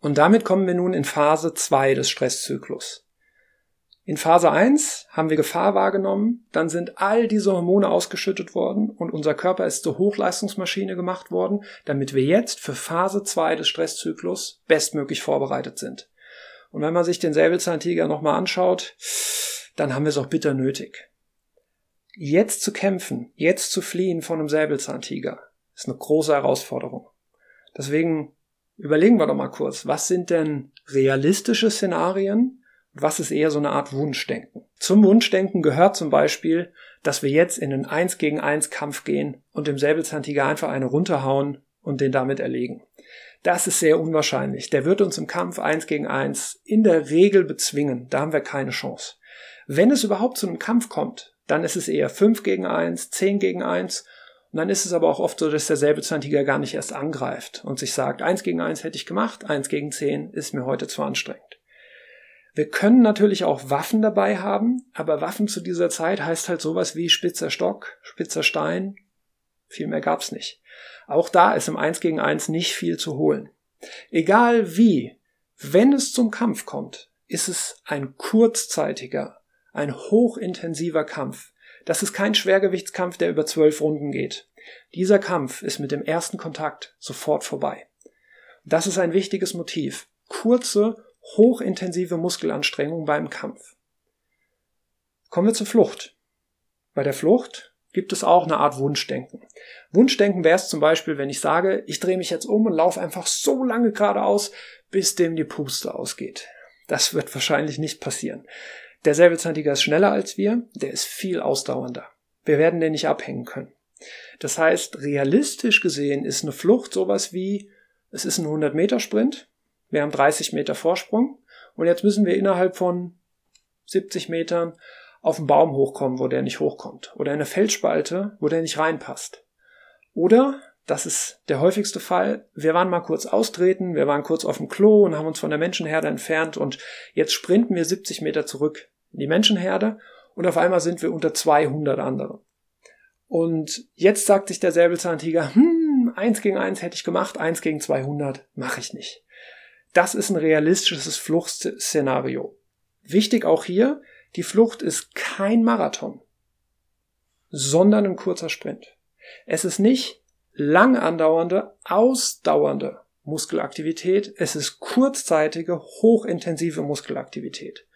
Und damit kommen wir nun in Phase 2 des Stresszyklus. In Phase 1 haben wir Gefahr wahrgenommen, dann sind all diese Hormone ausgeschüttet worden und unser Körper ist zur Hochleistungsmaschine gemacht worden, damit wir jetzt für Phase 2 des Stresszyklus bestmöglich vorbereitet sind. Und wenn man sich den Säbelzahntiger nochmal anschaut, dann haben wir es auch bitter nötig. Jetzt zu kämpfen, jetzt zu fliehen von einem Säbelzahntiger, ist eine große Herausforderung. Deswegen Überlegen wir doch mal kurz, was sind denn realistische Szenarien und was ist eher so eine Art Wunschdenken? Zum Wunschdenken gehört zum Beispiel, dass wir jetzt in einen 1 gegen 1 Kampf gehen und dem Säbelzahntiger einfach eine runterhauen und den damit erlegen. Das ist sehr unwahrscheinlich. Der wird uns im Kampf 1 gegen 1 in der Regel bezwingen. Da haben wir keine Chance. Wenn es überhaupt zu einem Kampf kommt, dann ist es eher 5 gegen 1, 10 gegen 1 und dann ist es aber auch oft so, dass derselbe Säbelzahntiger gar nicht erst angreift und sich sagt, eins gegen eins hätte ich gemacht, eins gegen zehn ist mir heute zu anstrengend. Wir können natürlich auch Waffen dabei haben, aber Waffen zu dieser Zeit heißt halt sowas wie spitzer Stock, spitzer Stein. Viel mehr gab's nicht. Auch da ist im Eins gegen Eins nicht viel zu holen. Egal wie, wenn es zum Kampf kommt, ist es ein kurzzeitiger, ein hochintensiver Kampf, das ist kein Schwergewichtskampf, der über zwölf Runden geht. Dieser Kampf ist mit dem ersten Kontakt sofort vorbei. Das ist ein wichtiges Motiv. Kurze, hochintensive Muskelanstrengung beim Kampf. Kommen wir zur Flucht. Bei der Flucht gibt es auch eine Art Wunschdenken. Wunschdenken wäre es zum Beispiel, wenn ich sage, ich drehe mich jetzt um und laufe einfach so lange geradeaus, bis dem die Puste ausgeht. Das wird wahrscheinlich nicht passieren. Der Säbelzahntiger ist schneller als wir, der ist viel ausdauernder. Wir werden den nicht abhängen können. Das heißt, realistisch gesehen ist eine Flucht sowas wie, es ist ein 100-Meter-Sprint, wir haben 30 Meter Vorsprung und jetzt müssen wir innerhalb von 70 Metern auf einen Baum hochkommen, wo der nicht hochkommt. Oder in eine Felsspalte, wo der nicht reinpasst. Oder das ist der häufigste Fall. Wir waren mal kurz austreten, wir waren kurz auf dem Klo und haben uns von der Menschenherde entfernt und jetzt sprinten wir 70 Meter zurück in die Menschenherde und auf einmal sind wir unter 200 andere. Und jetzt sagt sich der Säbelzahntiger, hm, eins gegen eins hätte ich gemacht, eins gegen 200 mache ich nicht. Das ist ein realistisches Fluchtszenario. Wichtig auch hier, die Flucht ist kein Marathon, sondern ein kurzer Sprint. Es ist nicht, lang andauernde, ausdauernde Muskelaktivität. Es ist kurzzeitige, hochintensive Muskelaktivität.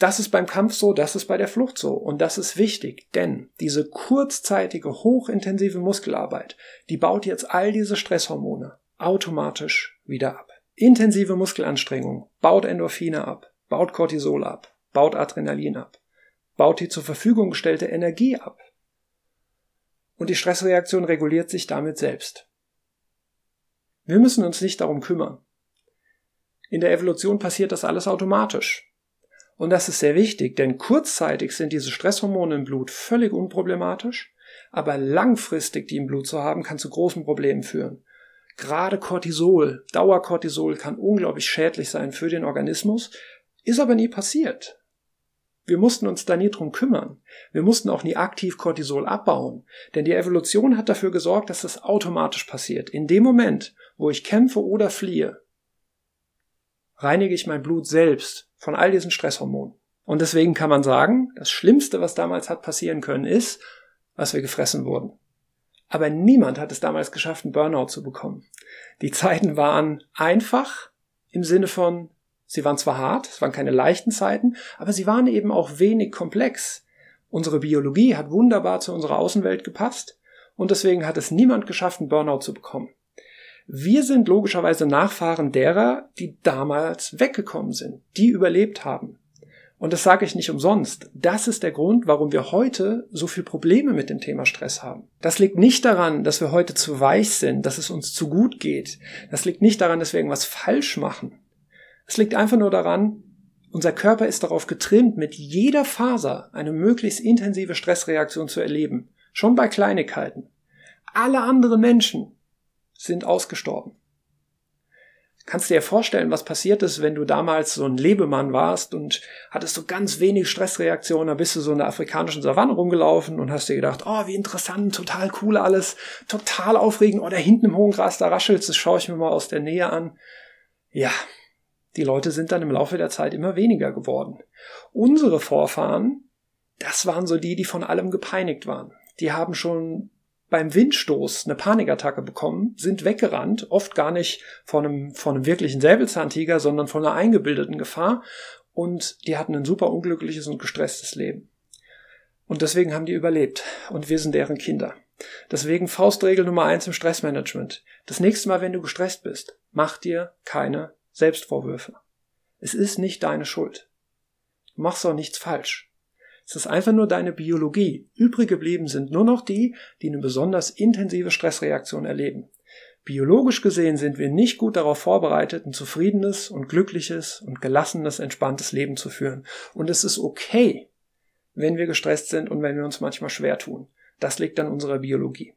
Das ist beim Kampf so, das ist bei der Flucht so. Und das ist wichtig, denn diese kurzzeitige, hochintensive Muskelarbeit, die baut jetzt all diese Stresshormone automatisch wieder ab. Intensive Muskelanstrengung baut Endorphine ab, baut Cortisol ab, baut Adrenalin ab, baut die zur Verfügung gestellte Energie ab und die Stressreaktion reguliert sich damit selbst. Wir müssen uns nicht darum kümmern. In der Evolution passiert das alles automatisch. Und das ist sehr wichtig, denn kurzzeitig sind diese Stresshormone im Blut völlig unproblematisch, aber langfristig die im Blut zu haben, kann zu großen Problemen führen. Gerade Cortisol, Dauercortisol kann unglaublich schädlich sein für den Organismus, ist aber nie passiert. Wir mussten uns da nie drum kümmern. Wir mussten auch nie aktiv Cortisol abbauen, denn die Evolution hat dafür gesorgt, dass das automatisch passiert. In dem Moment, wo ich kämpfe oder fliehe, reinige ich mein Blut selbst von all diesen Stresshormonen. Und deswegen kann man sagen, das Schlimmste, was damals hat passieren können, ist, dass wir gefressen wurden. Aber niemand hat es damals geschafft, einen Burnout zu bekommen. Die Zeiten waren einfach im Sinne von, Sie waren zwar hart, es waren keine leichten Zeiten, aber sie waren eben auch wenig komplex. Unsere Biologie hat wunderbar zu unserer Außenwelt gepasst und deswegen hat es niemand geschafft, einen Burnout zu bekommen. Wir sind logischerweise Nachfahren derer, die damals weggekommen sind, die überlebt haben. Und das sage ich nicht umsonst. Das ist der Grund, warum wir heute so viel Probleme mit dem Thema Stress haben. Das liegt nicht daran, dass wir heute zu weich sind, dass es uns zu gut geht. Das liegt nicht daran, dass wir irgendwas falsch machen. Es liegt einfach nur daran, unser Körper ist darauf getrimmt, mit jeder Faser eine möglichst intensive Stressreaktion zu erleben, schon bei Kleinigkeiten. Alle anderen Menschen sind ausgestorben. Kannst dir ja vorstellen, was passiert ist, wenn du damals so ein Lebemann warst und hattest so ganz wenig Stressreaktionen, dann bist du so in der afrikanischen Savanne rumgelaufen und hast dir gedacht, oh, wie interessant, total cool alles, total aufregend, oh, da hinten im hohen Gras, da raschelt's, das schaue ich mir mal aus der Nähe an. Ja, die Leute sind dann im Laufe der Zeit immer weniger geworden. Unsere Vorfahren, das waren so die, die von allem gepeinigt waren. Die haben schon beim Windstoß eine Panikattacke bekommen, sind weggerannt, oft gar nicht von einem, von einem wirklichen Säbelzahntiger, sondern von einer eingebildeten Gefahr und die hatten ein super unglückliches und gestresstes Leben. Und deswegen haben die überlebt und wir sind deren Kinder. Deswegen Faustregel Nummer eins im Stressmanagement. Das nächste Mal, wenn du gestresst bist, mach dir keine Selbstvorwürfe. Es ist nicht deine Schuld. Du machst auch nichts falsch. Es ist einfach nur deine Biologie. Übrig geblieben sind nur noch die, die eine besonders intensive Stressreaktion erleben. Biologisch gesehen sind wir nicht gut darauf vorbereitet, ein zufriedenes und glückliches und gelassenes, entspanntes Leben zu führen. Und es ist okay, wenn wir gestresst sind und wenn wir uns manchmal schwer tun. Das liegt an unserer Biologie.